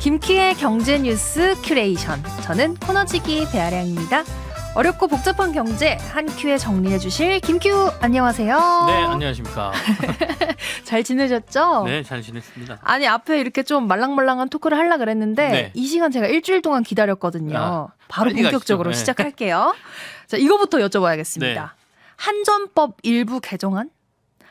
김키의 경제 뉴스 큐레이션. 저는 코너지기 배아량입니다. 어렵고 복잡한 경제 한 큐에 정리해 주실 김큐 안녕하세요. 네, 안녕하십니까. 잘 지내셨죠? 네, 잘 지냈습니다. 아니, 앞에 이렇게 좀 말랑말랑한 토크를 하려 그랬는데 네. 이 시간 제가 일주일 동안 기다렸거든요. 아, 바로 본격적으로 네. 시작할게요. 자, 이거부터 여쭤봐야겠습니다. 네. 한전법 일부 개정안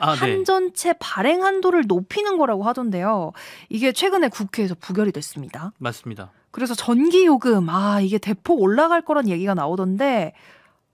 아, 네. 한전체 발행 한도를 높이는 거라고 하던데요. 이게 최근에 국회에서 부결이 됐습니다. 맞습니다. 그래서 전기 요금 아 이게 대폭 올라갈 거란 얘기가 나오던데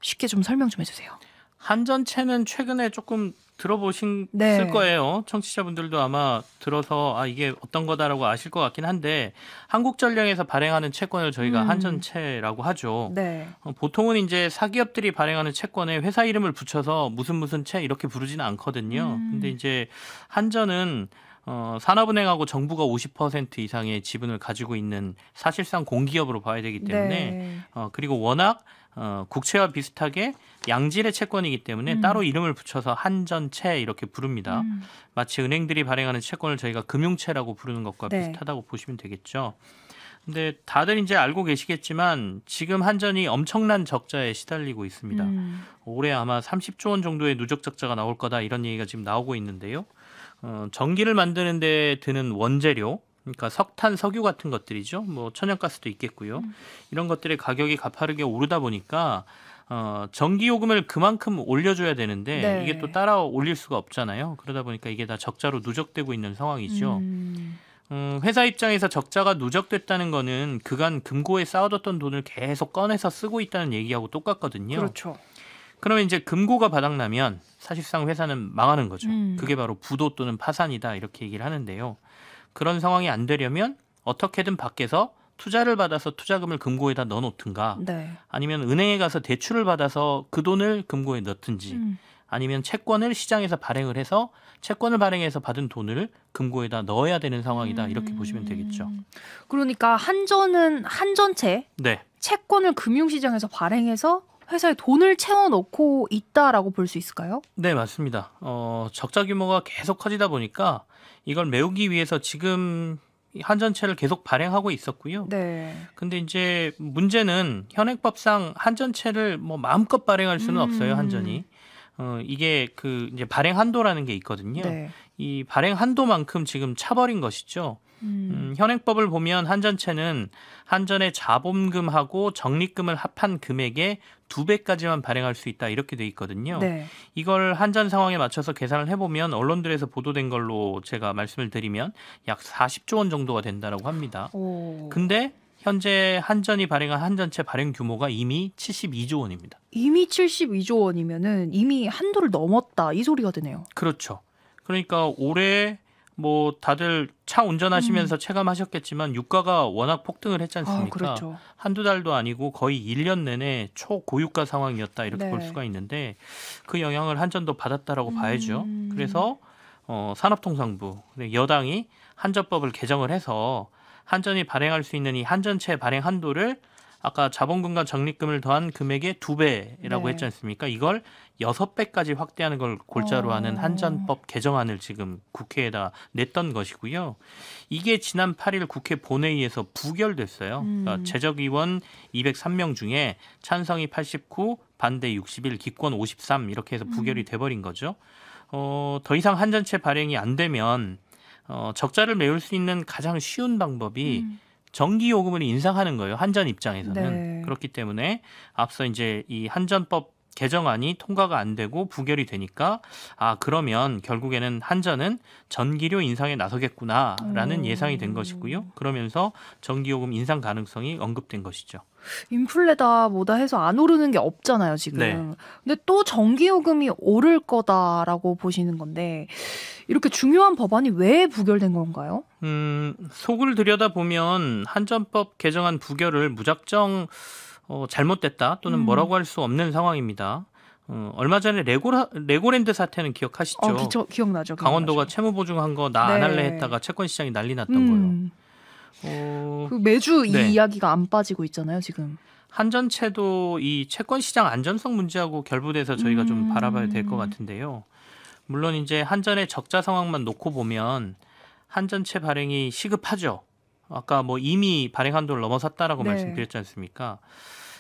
쉽게 좀 설명 좀 해주세요. 한전채는 최근에 조금 들어보신 네. 거예요. 청취자분들도 아마 들어서 아 이게 어떤 거다라고 아실 것 같긴 한데 한국전력에서 발행하는 채권을 저희가 음. 한전채라고 하죠. 네. 어, 보통은 이제 사기업들이 발행하는 채권에 회사 이름을 붙여서 무슨 무슨 채 이렇게 부르지는 않거든요. 음. 근데 이제 한전은 어, 산업은행하고 정부가 50% 이상의 지분을 가지고 있는 사실상 공기업으로 봐야 되기 네. 때문에 네. 어, 그리고 워낙 어, 국채와 비슷하게 양질의 채권이기 때문에 음. 따로 이름을 붙여서 한전채 이렇게 부릅니다. 음. 마치 은행들이 발행하는 채권을 저희가 금융채라고 부르는 것과 네. 비슷하다고 보시면 되겠죠. 근데 다들 이제 알고 계시겠지만 지금 한전이 엄청난 적자에 시달리고 있습니다. 음. 올해 아마 30조 원 정도의 누적 적자가 나올 거다 이런 얘기가 지금 나오고 있는데요. 어, 전기를 만드는 데 드는 원재료 그러니까 석탄, 석유 같은 것들이죠. 뭐 천연가스도 있겠고요. 음. 이런 것들의 가격이 가파르게 오르다 보니까 어, 전기 요금을 그만큼 올려줘야 되는데 네. 이게 또 따라 올릴 수가 없잖아요. 그러다 보니까 이게 다 적자로 누적되고 있는 상황이죠. 음. 음, 회사 입장에서 적자가 누적됐다는 거는 그간 금고에 쌓아뒀던 돈을 계속 꺼내서 쓰고 있다는 얘기하고 똑같거든요. 그렇죠. 그러면 이제 금고가 바닥나면 사실상 회사는 망하는 거죠. 음. 그게 바로 부도 또는 파산이다 이렇게 얘기를 하는데요. 그런 상황이 안 되려면 어떻게든 밖에서 투자를 받아서 투자금을 금고에다 넣어놓든가 네. 아니면 은행에 가서 대출을 받아서 그 돈을 금고에 넣든지 음. 아니면 채권을 시장에서 발행을 해서 채권을 발행해서 받은 돈을 금고에다 넣어야 되는 상황이다 이렇게 음. 보시면 되겠죠. 그러니까 한전은 한전채 네. 채권을 금융시장에서 발행해서 회사에 돈을 채워넣고 있다라고 볼 수 있을까요? 네, 맞습니다. 어, 적자 규모가 계속 커지다 보니까 이걸 메우기 위해서 지금 한전채를 계속 발행하고 있었고요. 네. 근데 이제 문제는 현행법상 한전채를 뭐 마음껏 발행할 수는 음. 없어요, 한전이. 어, 이게 그 이제 발행 한도라는 게 있거든요. 네. 이 발행 한도만큼 지금 차버린 것이죠. 음. 음, 현행법을 보면 한전채는 한전의 자본금하고 적립금을 합한 금액의 두 배까지만 발행할 수 있다 이렇게 돼 있거든요. 네. 이걸 한전 상황에 맞춰서 계산을 해보면 언론들에서 보도된 걸로 제가 말씀을 드리면 약 40조 원 정도가 된다라고 합니다. 오. 근데 현재 한전이 발행한 한전채 발행 규모가 이미 72조 원입니다. 이미 72조 원이면은 이미 한도를 넘었다 이 소리가 되네요. 그렇죠. 그러니까 올해 뭐 다들 차 운전하시면서 음. 체감하셨겠지만 유가가 워낙 폭등을 했지 아, 않습니까? 아, 그렇죠. 한두 달도 아니고 거의 1년 내내 초고유가 상황이었다 이렇게 네. 볼 수가 있는데 그 영향을 한전도 받았다라고 음. 봐야죠. 그래서 어, 산업통상부 네, 여당이 한전법을 개정을 해서 한전이 발행할 수 있는 이 한전채 발행 한도를 아까 자본금과 적립금을 더한 금액의 두 배라고 네. 했지 않습니까? 이걸 여섯 배까지 확대하는 걸 골자로 어. 하는 한전법 개정안을 지금 국회에다 냈던 것이고요. 이게 지난 8일 국회 본회의에서 부결됐어요. 음. 그러니까 재적의원 203명 중에 찬성이 89, 반대 61, 기권 53 이렇게 해서 부결이 음. 돼버린 거죠. 어, 더 이상 한전채 발행이 안 되면 어, 적자를 메울 수 있는 가장 쉬운 방법이 음. 전기 요금을 인상하는 거예요. 한전 입장에서는 네. 그렇기 때문에 앞서 이제 이 한전법 개정안이 통과가 안 되고 부결이 되니까 아 그러면 결국에는 한전은 전기료 인상에 나서겠구나라는 음. 예상이 된 것이고요. 그러면서 전기요금 인상 가능성이 언급된 것이죠. 인플레다 뭐다 해서 안 오르는 게 없잖아요, 지금. 네. 근데 또 전기요금이 오를 거다라고 보시는 건데, 이렇게 중요한 법안이 왜 부결된 건가요? 음, 속을 들여다보면 한전법 개정안 부결을 무작정 어, 잘못됐다 또는 음. 뭐라고 할 수 없는 상황입니다. 어, 얼마 전에 레고라, 레고랜드 사태는 기억하시죠? 어, 기초, 기억나죠. 강원도가 채무 보증한 거 나안 네. 할래 했다가 채권 시장이 난리 났던 음. 거예요. 어, 그 매주 이 네. 이야기가 안 빠지고 있잖아요, 지금. 한전채도 이 채권 시장 안전성 문제하고 결부돼서 저희가 음. 좀 바라봐야 될 것 같은데요. 물론 이제 한전의 적자 상황만 놓고 보면 한전채 발행이 시급하죠. 아까 뭐 이미 발행 한도를 넘어섰다라고 네. 말씀드렸지 않습니까?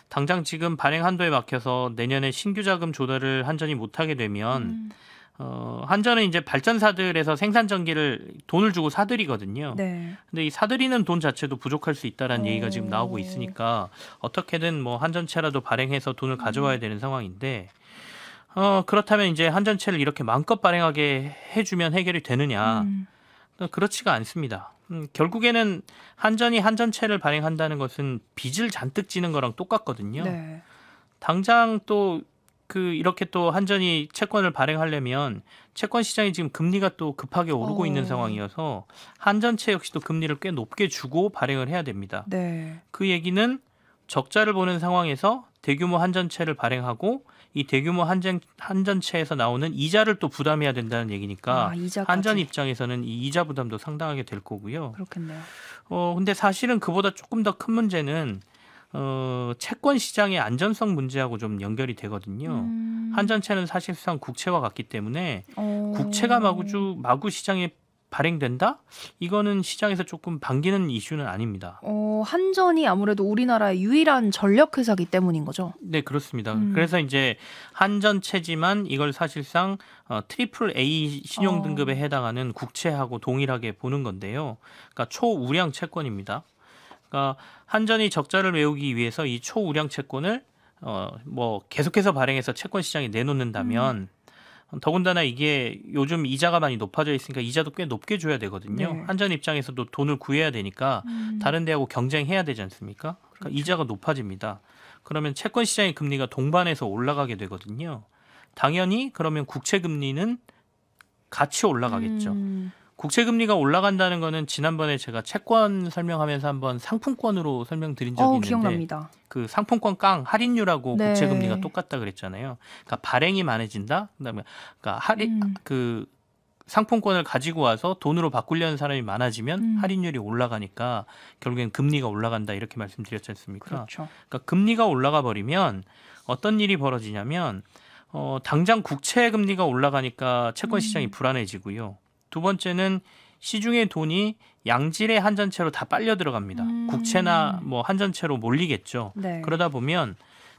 당장 지금 발행 한도에 막혀서 내년에 신규 자금 조달을 한전이 못하게 되면 음. 어, 한전은 이제 발전사들에서 생산 전기를 돈을 주고 사들이거든요. 네. 근데 이 사들이는 돈 자체도 부족할 수 있다라는 오. 얘기가 지금 나오고 있으니까 어떻게든 뭐 한전채라도 발행해서 돈을 가져와야 음. 되는 상황인데 어, 그렇다면 이제 한전채를 이렇게 마음껏 발행하게 해주면 해결이 되느냐. 음. 그러니까 그렇지가 않습니다. 음, 결국에는 한전이 한전채를 발행한다는 것은 빚을 잔뜩 지는 거랑 똑같거든요. 네. 당장 또 그 이렇게 또 한전이 채권을 발행하려면 채권 시장이 지금 금리가 또 급하게 오르고 오. 어. 있는 상황이어서 한전채 역시도 금리를 꽤 높게 주고 발행을 해야 됩니다. 네. 그 얘기는 적자를 보는 상황에서 대규모 한전채를 발행하고 이 대규모 한전 한전체에서 나오는 이자를 또 부담해야 된다는 얘기니까 아, 한전 입장에서는 이 이자 부담도 상당하게 될 거고요. 그렇겠네요. 어 근데 사실은 그보다 조금 더 큰 문제는 어, 채권 시장의 안전성 문제하고 좀 연결이 되거든요. 음. 한전채는 사실상 국채와 같기 때문에 오. 어. 국채가 마구 주 마구 시장에 발행된다? 이거는 시장에서 조금 반기는 이슈는 아닙니다. 어, 한전이 아무래도 우리나라의 유일한 전력 회사기 때문인 거죠. 네, 그렇습니다. 음. 그래서 이제 한전체지만 이걸 사실상 어, 트리플 A 신용 어. 등급에 해당하는 국채하고 동일하게 보는 건데요. 그러니까 초우량 채권입니다. 그러니까 한전이 적자를 메우기 위해서 이 초우량 채권을 어, 뭐 계속해서 발행해서 채권 시장에 내놓는다면 음. 더군다나 이게 요즘 이자가 많이 높아져 있으니까 이자도 꽤 높게 줘야 되거든요. 네. 한전 입장에서도 돈을 구해야 되니까 음. 다른 데하고 경쟁해야 되지 않습니까? 그러니까 그렇죠. 이자가 높아집니다. 그러면 채권 시장의 금리가 동반해서 올라가게 되거든요. 당연히 그러면 국채 금리는 같이 올라가겠죠. 음. 국채 금리가 올라간다는 거는 지난번에 제가 채권 설명하면서 한번 상품권으로 설명드린 적이 어, 있는데 기억납니다. 그 상품권 깡 할인율하고 네. 국채 금리가 똑같다 그랬잖아요. 그러니까 발행이 많아진다. 그다음에 그러니까 할인 음. 그 상품권을 가지고 와서 돈으로 바꾸려는 사람이 많아지면 음. 할인율이 올라가니까 결국엔 금리가 올라간다 이렇게 말씀드렸지 않습니까? 그렇죠. 그러니까 금리가 올라가 버리면 어떤 일이 벌어지냐면 어 당장 국채 금리가 올라가니까 채권 음. 시장이 음. 불안해지고요. 두 번째는 시중의 돈이 양질의 한전채로 다 빨려 들어갑니다. 음. 국채나 뭐 한전채로 몰리겠죠. 네. 그러다 보면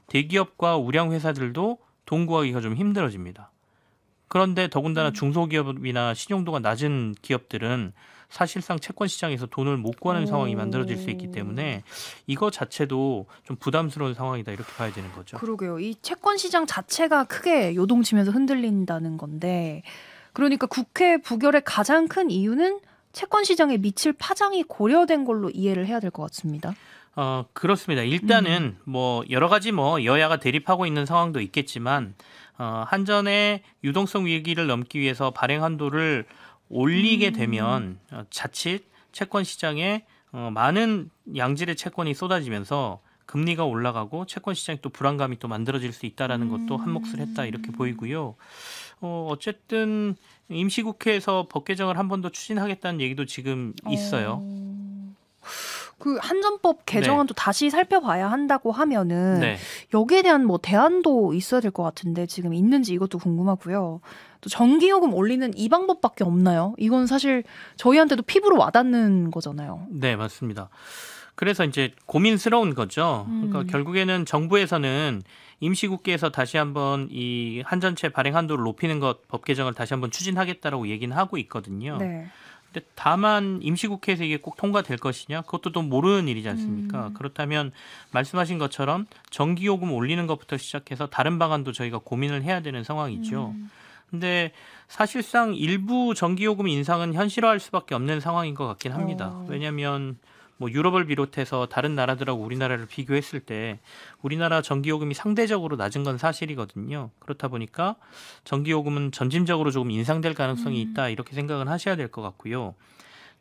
대기업과 우량 회사들도 돈 구하기가 좀 힘들어집니다. 그런데 더군다나 음. 중소기업이나 신용도가 낮은 기업들은 사실상 채권 시장에서 돈을 못 구하는 오. 상황이 만들어질 수 있기 때문에 이거 자체도 좀 부담스러운 상황이다 이렇게 봐야 되는 거죠. 그러게요. 이 채권 시장 자체가 크게 요동치면서 흔들린다는 건데 그러니까 국회 부결의 가장 큰 이유는 채권 시장에 미칠 파장이 고려된 걸로 이해를 해야 될 것 같습니다. 어, 그렇습니다. 일단은 음. 뭐 여러 가지 뭐 여야가 대립하고 있는 상황도 있겠지만 어, 한전의 유동성 위기를 넘기 위해서 발행 한도를 올리게 음. 되면 어, 자칫 채권 시장에 어, 많은 양질의 채권이 쏟아지면서 금리가 올라가고 채권 시장에 또 불안감이 또 만들어질 수 있다라는 것도 한몫을 했다 이렇게 음. 보이고요. 어, 어쨌든 임시국회에서 법 개정을 한 번 더 추진하겠다는 얘기도 지금 어. 있어요. 어... 그 한전법 개정안도 네. 다시 살펴봐야 한다고 하면은 네. 여기에 대한 뭐 대안도 있어야 될 것 같은데 지금 있는지 이것도 궁금하고요. 또 전기요금 올리는 이 방법밖에 없나요? 이건 사실 저희한테도 피부로 와닿는 거잖아요. 네, 맞습니다. 그래서 이제 고민스러운 거죠. 그러니까 음. 결국에는 정부에서는 임시국회에서 다시 한번 이 한전체 발행 한도를 높이는 것 법 개정을 다시 한번 추진하겠다라고 얘기는 하고 있거든요. 네. 근데 다만 임시국회에서 이게 꼭 통과될 것이냐 그것도 또 모르는 일이지 않습니까? 음. 그렇다면 말씀하신 것처럼 전기요금 올리는 것부터 시작해서 다른 방안도 저희가 고민을 해야 되는 상황이죠. 음. 근데 사실상 일부 전기요금 인상은 현실화할 수밖에 없는 상황인 것 같긴 합니다. 어. 왜냐하면 뭐 유럽을 비롯해서 다른 나라들하고 우리나라를 비교했을 때 우리나라 전기요금이 상대적으로 낮은 건 사실이거든요. 그렇다 보니까 전기요금은 점진적으로 조금 인상될 가능성이 음. 있다 이렇게 생각은 하셔야 될 것 같고요.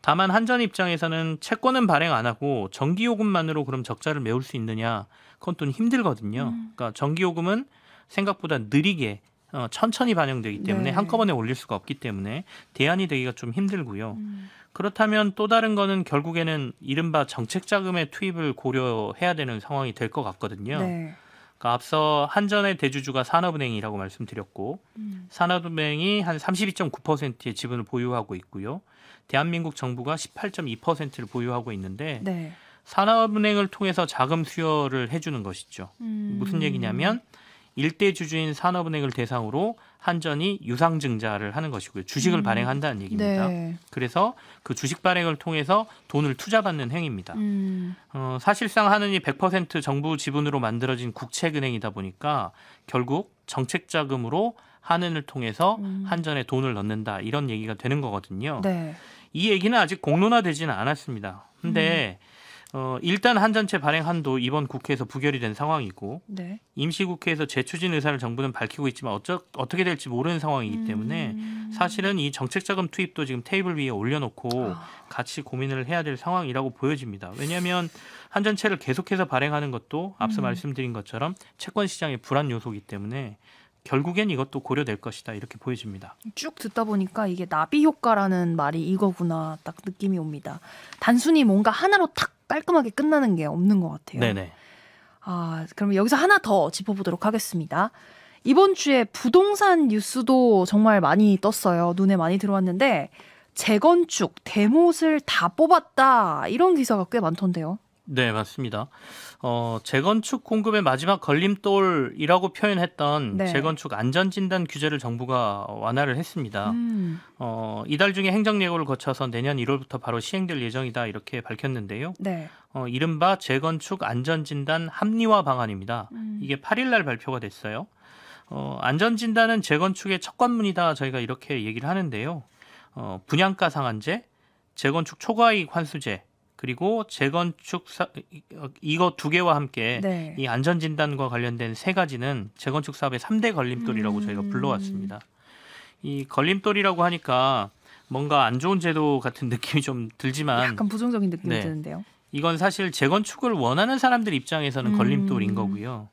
다만 한전 입장에서는 채권은 발행 안 하고 전기요금만으로 그럼 적자를 메울 수 있느냐 그건 또 힘들거든요. 음. 그러니까 전기요금은 생각보다 느리게 어, 천천히 반영되기 때문에 네. 한꺼번에 올릴 수가 없기 때문에 대안이 되기가 좀 힘들고요. 음. 그렇다면 또 다른 거는 결국에는 이른바 정책 자금의 투입을 고려해야 되는 상황이 될 것 같거든요. 네. 그러니까 앞서 한전의 대주주가 산업은행이라고 말씀드렸고 음. 산업은행이 한 32.9%의 지분을 보유하고 있고요. 대한민국 정부가 18.2%를 보유하고 있는데 네. 산업은행을 통해서 자금 수여를 해주는 것이죠. 음. 무슨 얘기냐면 일대 주주인 산업은행을 대상으로 한전이 유상증자를 하는 것이고요. 주식을 음. 발행한다는 얘기입니다. 네. 그래서 그 주식 발행을 통해서 돈을 투자받는 행위입니다. 음. 어, 사실상 한은이 100% 정부 지분으로 만들어진 국책은행이다 보니까 결국 정책자금으로 한은을 통해서 음. 한전에 돈을 넣는다 이런 얘기가 되는 거거든요. 네. 이 얘기는 아직 공론화되지는 않았습니다. 근데 음. 어, 일단 한전체 발행 한도 이번 국회에서 부결이 된 상황이고 네. 임시국회에서 재추진 의사를 정부는 밝히고 있지만 어쩌, 어떻게 될지 모르는 상황이기 음. 때문에 사실은 이 정책자금 투입도 지금 테이블 위에 올려놓고 아. 같이 고민을 해야 될 상황이라고 보여집니다. 왜냐하면 한전체를 계속해서 발행하는 것도 앞서 음. 말씀드린 것처럼 채권 시장의 불안 요소이기 때문에 결국엔 이것도 고려될 것이다 이렇게 보여집니다. 쭉 듣다 보니까 이게 나비 효과라는 말이 이거구나 딱 느낌이 옵니다. 단순히 뭔가 하나로 탁 깔끔하게 끝나는 게 없는 것 같아요. 네네. 아, 그럼 여기서 하나 더 짚어보도록 하겠습니다. 이번 주에 부동산 뉴스도 정말 많이 떴어요. 눈에 많이 들어왔는데 재건축 대못을 다 뽑았다 이런 기사가 꽤 많던데요. 네, 맞습니다. 어, 재건축 공급의 마지막 걸림돌이라고 표현했던 네. 재건축 안전진단 규제를 정부가 완화를 했습니다. 음. 어, 이달 중에 행정예고를 거쳐서 내년 1월부터 바로 시행될 예정이다 이렇게 밝혔는데요. 네. 어, 이른바 재건축 안전진단 합리화 방안입니다. 음. 이게 8일 날 발표가 됐어요. 어, 안전진단은 재건축의 첫 관문이다 저희가 이렇게 얘기를 하는데요. 어, 분양가 상한제, 재건축 초과이익 환수제, 그리고 재건축 사, 이거 두 개와 함께 네. 이 안전 진단과 관련된 세 가지는 재건축 사업의 삼대 걸림돌이라고 음. 저희가 불러왔습니다. 이 걸림돌이라고 하니까 뭔가 안 좋은 제도 같은 느낌이 좀 들지만 약간 부정적인 느낌이 네. 드는데요. 이건 사실 재건축을 원하는 사람들 입장에서는 음. 걸림돌인 거고요.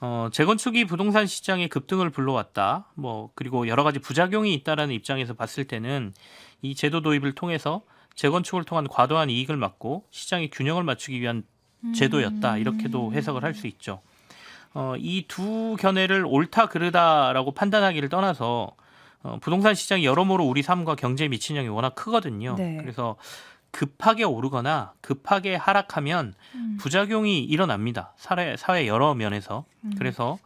어, 재건축이 부동산 시장의 급등을 불러왔다. 뭐 그리고 여러 가지 부작용이 있다라는 입장에서 봤을 때는 이 제도 도입을 통해서 재건축을 통한 과도한 이익을 막고 시장의 균형을 맞추기 위한 음. 제도였다 이렇게도 해석을 할 수 있죠. 어, 이 두 견해를 옳다 그르다라고 판단하기를 떠나서 어, 부동산 시장이 여러모로 우리 삶과 경제에 미치는 영향이 워낙 크거든요. 네. 그래서 급하게 오르거나 급하게 하락하면 음. 부작용이 일어납니다. 사회, 사회 여러 면에서. 음. 그래서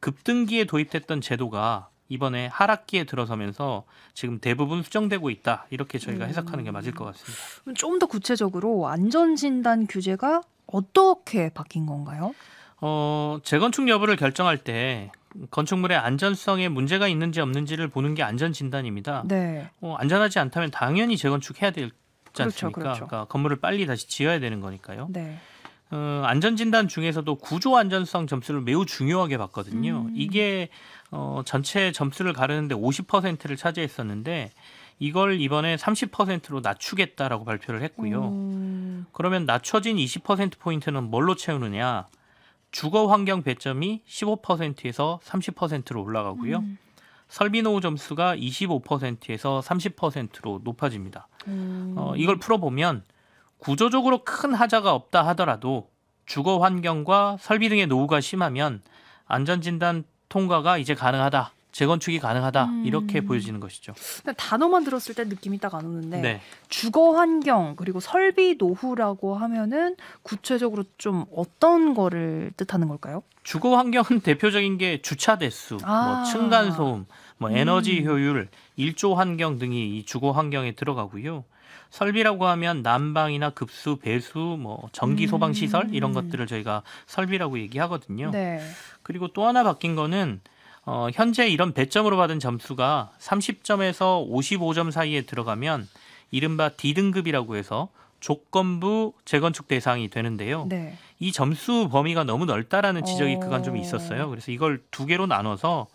급등기에 도입됐던 제도가 이번에 하락기에 들어서면서 지금 대부분 수정되고 있다 이렇게 저희가 음. 해석하는 게 맞을 것 같습니다. 좀 더 구체적으로 안전진단 규제가 어떻게 바뀐 건가요? 어, 재건축 여부를 결정할 때 건축물의 안전성에 문제가 있는지 없는지를 보는 게 안전 진단입니다. 네. 어, 안전하지 않다면 당연히 재건축해야 되지 그렇죠, 않습니까? 그렇죠, 그렇죠. 그러니까 건물을 빨리 다시 지어야 되는 거니까요. 네. 어, 안전진단 중에서도 구조 안전성 점수를 매우 중요하게 봤거든요. 음. 이게 어, 전체 점수를 가르는데 50%를 차지했었는데 이걸 이번에 30%로 낮추겠다라고 발표를 했고요. 음. 그러면 낮춰진 20% 포인트는 뭘로 채우느냐? 주거 환경 배점이 15%에서 30%로 올라가고요. 음. 설비노후 점수가 25%에서 30%로 높아집니다. 음. 어, 이걸 풀어보면 구조적으로 큰 하자가 없다 하더라도 주거 환경과 설비 등의 노후가 심하면 안전진단 통과가 이제 가능하다. 재건축이 가능하다 음. 이렇게 보여지는 것이죠. 단어만 들었을 때 느낌이 딱 안 오는데 네. 주거 환경 그리고 설비 노후라고 하면은 구체적으로 좀 어떤 거를 뜻하는 걸까요? 주거 환경은 대표적인 게 주차 대수, 뭐 아. 뭐 층간 소음, 뭐 에너지 음. 효율, 일조 환경 등이 이 주거 환경에 들어가고요. 설비라고 하면 난방이나 급수, 배수, 뭐 전기 소방 음. 시설 이런 것들을 저희가 설비라고 얘기하거든요. 네. 그리고 또 하나 바뀐 거는 어, 현재 이런 배점으로 받은 점수가 30점에서 55점 사이에 들어가면 이른바 D등급이라고 해서 조건부 재건축 대상이 되는데요. 네. 이 점수 범위가 너무 넓다라는 지적이 오. 그간 좀 어. 있었어요. 그래서 이걸 두 개로 나눠서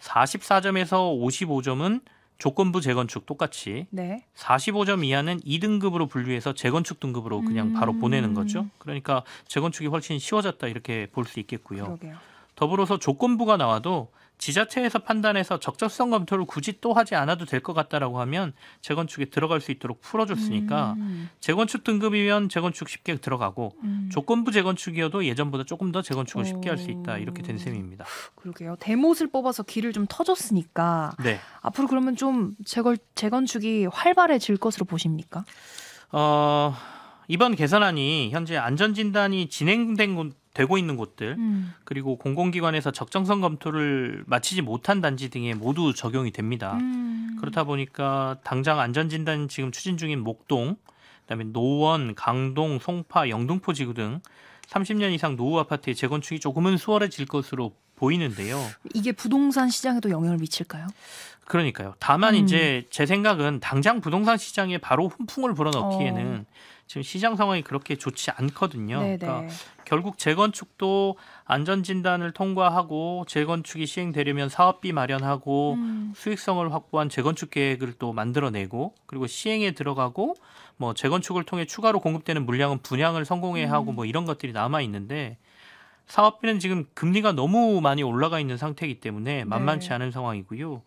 44점에서 55점은 조건부 재건축 똑같이 네. 45점 이하는 2등급으로 분류해서 재건축 등급으로 그냥 음. 바로 보내는 음. 거죠. 그러니까 재건축이 훨씬 쉬워졌다 이렇게 볼 수 있겠고요. 그러게요. 더불어서 조건부가 나와도 지자체에서 판단해서 적절성 검토를 굳이 또 하지 않아도 될 것 같다라고 하면 재건축에 들어갈 수 있도록 풀어줬으니까 음. 재건축 등급이면 재건축 쉽게 들어가고 음. 조건부 재건축이어도 예전보다 조금 더 재건축을 오. 쉽게 할 수 있다 이렇게 된 셈입니다. 그러게요. 대못을 뽑아서 길을 좀 터줬으니까 네. 앞으로 그러면 좀 재걸, 재건축이 활발해질 것으로 보십니까? 어, 이번 개선안이 현재 안전진단이 진행된 되고 있는 곳들 음. 그리고 공공기관에서 적정성 검토를 마치지 못한 단지 등에 모두 적용이 됩니다. 음. 그렇다 보니까 당장 안전진단 지금 추진 중인 목동, 그다음에 노원, 강동, 송파, 영등포 지구 등 30년 이상 노후 아파트의 재건축이 조금은 수월해질 것으로 보이는데요. 이게 부동산 시장에도 영향을 미칠까요? 그러니까요. 다만 음. 이제 제 생각은 당장 부동산 시장에 바로 훈풍을 불어넣기에는 어. 지금 시장 상황이 그렇게 좋지 않거든요. 네네. 그러니까 결국 재건축도 안전 진단을 통과하고 재건축이 시행되려면 사업비 마련하고 음. 수익성을 확보한 재건축 계획을 또 만들어내고 그리고 시행에 들어가고 뭐 재건축을 통해 추가로 공급되는 물량은 분양을 성공해 야 하고 음. 뭐 이런 것들이 남아 있는데 사업비는 지금 금리가 너무 많이 올라가 있는 상태이기 때문에 만만치 네. 않은 상황이고요.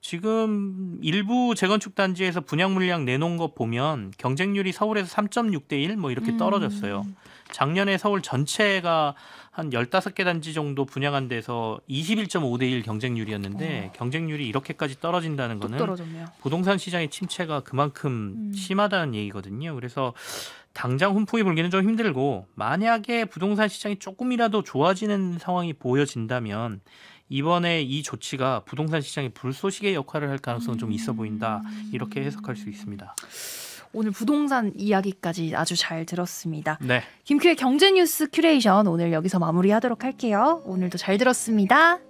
지금 일부 재건축 단지에서 분양 물량 내놓은 거 보면 경쟁률이 서울에서 3.6대 1 뭐 이렇게 음. 떨어졌어요. 음. 작년에 서울 전체가 한 15개 단지 정도 분양한 데서 21.5대 1 경쟁률이었는데 오. 어. 경쟁률이 이렇게까지 떨어진다는 거는 떨어졌네요. 부동산 시장의 침체가 그만큼 음. 심하다는 얘기거든요. 그래서 당장 훈풍이 불기는 좀 힘들고 만약에 부동산 시장이 조금이라도 좋아지는 상황이 보여진다면 이번에 이 조치가 부동산 시장의 불쏘시개 역할을 할 가능성은 좀 있어 보인다 이렇게 해석할 수 있습니다. 오늘 부동산 이야기까지 아주 잘 들었습니다. 네. 김큐의 경제뉴스 큐레이션 오늘 여기서 마무리하도록 할게요. 오늘도 잘 들었습니다.